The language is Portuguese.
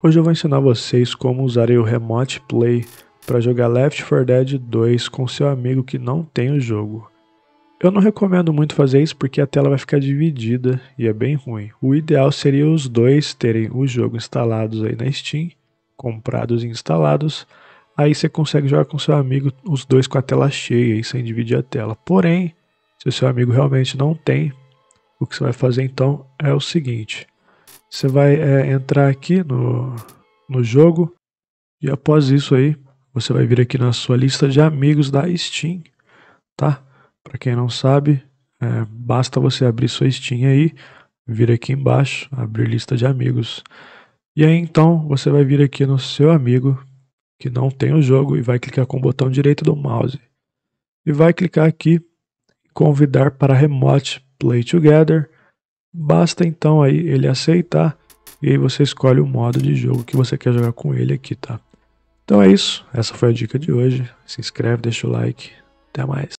Hoje eu vou ensinar vocês como usarem o Remote Play para jogar Left 4 Dead 2 com seu amigo que não tem o jogo. Eu não recomendo muito fazer isso porque a tela vai ficar dividida e é bem ruim. O ideal seria os dois terem o jogo instalados aí na Steam, comprados e instalados. Aí você consegue jogar com seu amigo os dois com a tela cheia e sem dividir a tela. Porém, se o seu amigo realmente não tem, o que você vai fazer então é o seguinte: você vai é, entrar aqui no, no jogo e após isso aí, você vai vir aqui na sua lista de amigos da Steam, tá? Para quem não sabe, é, basta você abrir sua Steam aí, vir aqui embaixo, abrir lista de amigos. E aí então você vai vir aqui no seu amigo que não tem o jogo e vai clicar com o botão direito do mouse. E vai clicar aqui convidar para Remote Play Together Basta então aí ele aceitar e aí você escolhe o modo de jogo que você quer jogar com ele aqui, tá? Então é isso, essa foi a dica de hoje. Se inscreve, deixa o like. Até mais.